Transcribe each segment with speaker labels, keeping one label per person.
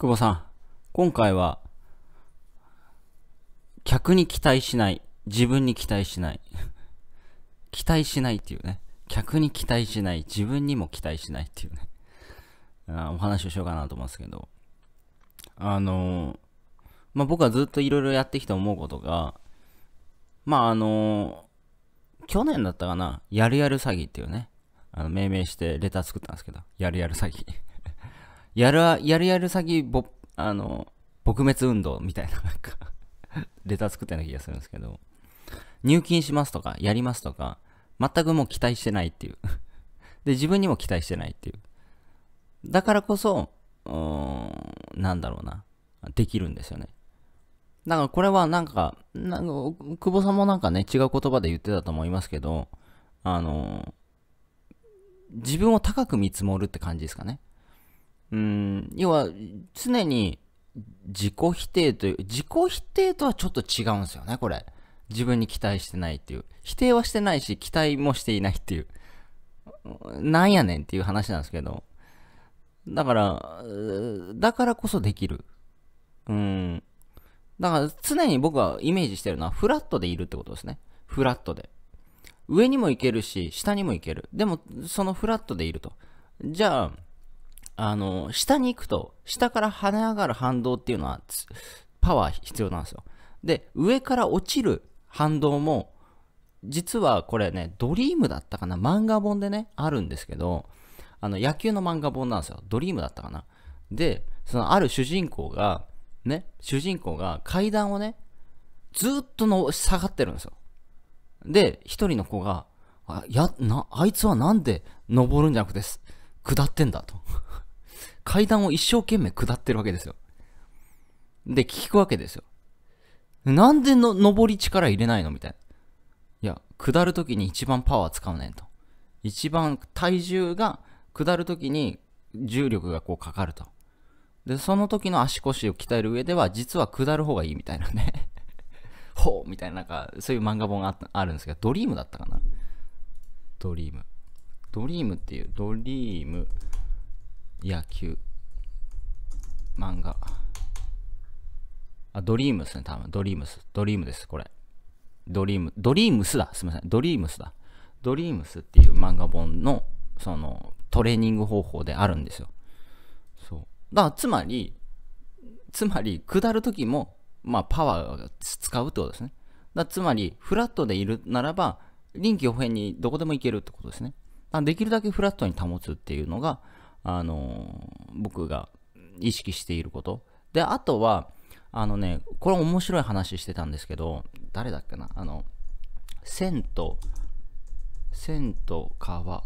Speaker 1: 久保さん、今回は、客に期待しない、自分に期待しない。期待しないっていうね。客に期待しない、自分にも期待しないっていうね。あお話をしようかなと思うんですけど。あのー、まあ、僕はずっといろいろやってきて思うことが、まあ、あのー、去年だったかな、やるやる詐欺っていうね、あの命名してレター作ったんですけど、やるやる詐欺。やるやるやる詐欺ぼあの撲滅運動みたいななんかレ ター作ったような気がするんですけど入金しますとかやりますとか全くもう期待してないっていう で自分にも期待してないっていうだからこそなんだろうなできるんですよねだからこれはなんか、なんか久保さんもなんかね、違う言葉で言ってたと思いますけど、あのー、自分を高く見積もるって感じですかね。うん要は常に自己否定という自己否定とはちょっと違うんですよねこれ自分に期待してないっていう否定はしてないし期待もしていないっていうなんやねんっていう話なんですけどだからだからこそできるうんだから常に僕はイメージしてるのはフラットでいるってことですねフラットで上にも行けるし下にも行けるでもそのフラットでいるとじゃああの、下に行くと、下から跳ね上がる反動っていうのは、パワー必要なんですよ。で、上から落ちる反動も、実はこれね、ドリームだったかな漫画本でね、あるんですけど、あの、野球の漫画本なんですよ。ドリームだったかなで、そのある主人公が、ね、主人公が階段をね、ずっとの下がってるんですよ。で、一人の子が、あ、や、な、あいつはなんで登るんじゃなくて、下ってんだと。階段を一生懸命下ってるわけですよ。で、聞くわけですよ。なんでの、登り力入れないのみたいな。いや、下るときに一番パワー使うねんと。一番体重が下るときに重力がこうかかると。で、その時の足腰を鍛える上では、実は下る方がいいみたいなね。ほうみたいな、なんか、そういう漫画本があるんですけど、ドリームだったかな。ドリーム。ドリームっていう、ドリーム。野球、漫画。あ、ドリームですね、多分。ドリームス。ドリームです、これ。ドリーム、ドリームスだ。すみません。ドリームスだ。ドリームスっていう漫画本の、その、トレーニング方法であるんですよ。そう。だから、つまり、つまり、下るときも、まあ、パワーを使うってことですね。だつまり、フラットでいるならば、臨機応変にどこでも行けるってことですね。できるだけフラットに保つっていうのが、あの僕が意識していることであとはあのねこれ面白い話してたんですけど誰だっけなあの線と、線と川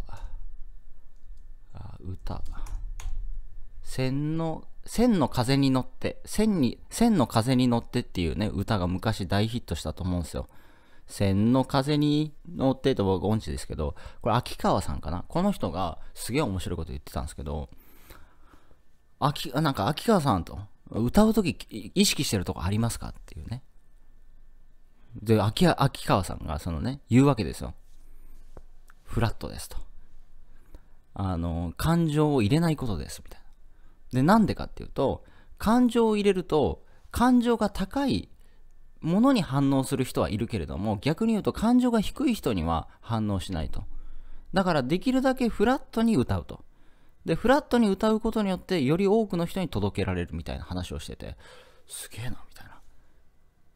Speaker 1: 歌千の千の風に乗って線に千の風に乗ってっていうね歌が昔大ヒットしたと思うんですよ千の風に乗ってと僕音痴ですけど、これ秋川さんかなこの人がすげえ面白いこと言ってたんですけど、秋、なんか秋川さんと、歌うとき意識してるとこありますかっていうね。で、秋、秋川さんがそのね、言うわけですよ。フラットですと。あの、感情を入れないことです、みたいな。で、なんでかっていうと、感情を入れると、感情が高い物に反応する人はいるけれども逆に言うと感情が低い人には反応しないとだからできるだけフラットに歌うとでフラットに歌うことによってより多くの人に届けられるみたいな話をしててすげえなみたいな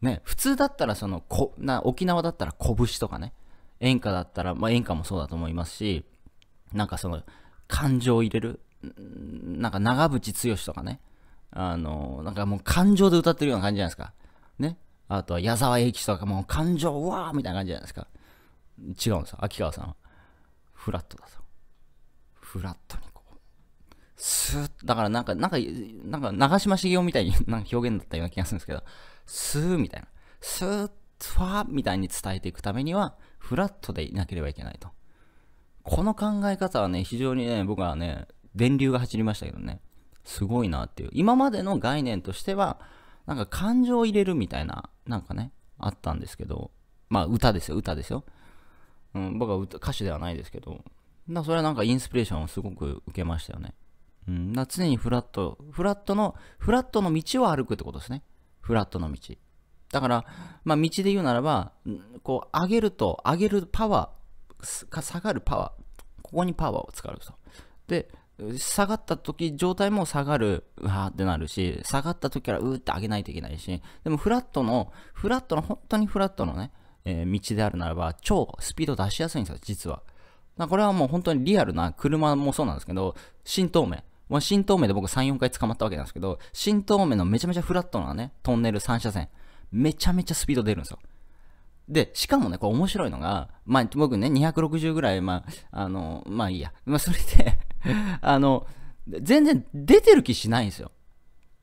Speaker 1: ね普通だったらそのこな沖縄だったら拳とかね演歌だったら、まあ、演歌もそうだと思いますしなんかその感情を入れるなんか長渕剛とかねあのなんかもう感情で歌ってるような感じじゃないですかねあとは矢沢永吉とかもう感情うわーみたいな感じじゃないですか。違うんですよ、秋川さんは。フラットだと。フラットにこう。スーッだからなんか、なんか、なんか長嶋茂雄みたいに なんか表現だったような気がするんですけど、スーみたいな。スーッファーみたいに伝えていくためには、フラットでいなければいけないと。この考え方はね、非常にね、僕はね、電流が走りましたけどね、すごいなっていう。今までの概念としては、なんか感情を入れるみたいななんかね、あったんですけど、まあ歌ですよ、歌ですよ。うん、僕は歌歌手ではないですけど、だそれはなんかインスピレーションをすごく受けましたよね。うん、常にフラット、フラットの、フラットの道を歩くってことですね。フラットの道。だから、まあ道で言うならば、こう上げると、上げるパワー、下がるパワー、ここにパワーを使うと。で、下がった時、状態も下がる、うわーってなるし、下がった時からうーって上げないといけないし、でもフラットの、フラットの、本当にフラットのね、えー、道であるならば、超スピード出しやすいんですよ、実は。これはもう本当にリアルな、車もそうなんですけど、新東名。まあ、新東名で僕3、4回捕まったわけなんですけど、新東名のめちゃめちゃフラットなね、トンネル3車線。めちゃめちゃスピード出るんですよ。で、しかもね、これ面白いのが、まあ、僕ね、260ぐらい、まあ、あの、まあいいや。まあ、それで あの、全然出てる気しないんですよ。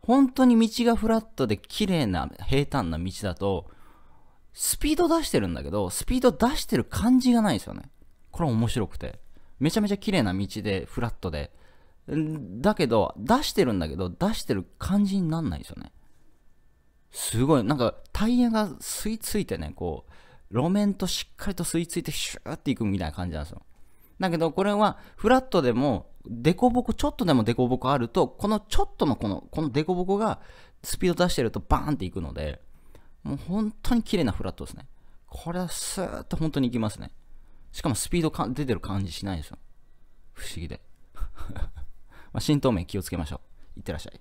Speaker 1: 本当に道がフラットで綺麗な平坦な道だと、スピード出してるんだけど、スピード出してる感じがないんですよね。これ面白くて。めちゃめちゃ綺麗な道で、フラットで。だけど、出してるんだけど、出してる感じになんないんですよね。すごい、なんかタイヤが吸い付いてね、こう、路面としっかりと吸い付いてシューっていくみたいな感じなんですよ。だけどこれはフラットでも凸凹ちょっとでも凸凹あるとこのちょっとのこのこの凸凹がスピード出してるとバーンっていくのでもう本当に綺麗なフラットですねこれはスーッと本当にいきますねしかもスピードか出てる感じしないですよ不思議で まあ、新透明気をつけましょういってらっしゃい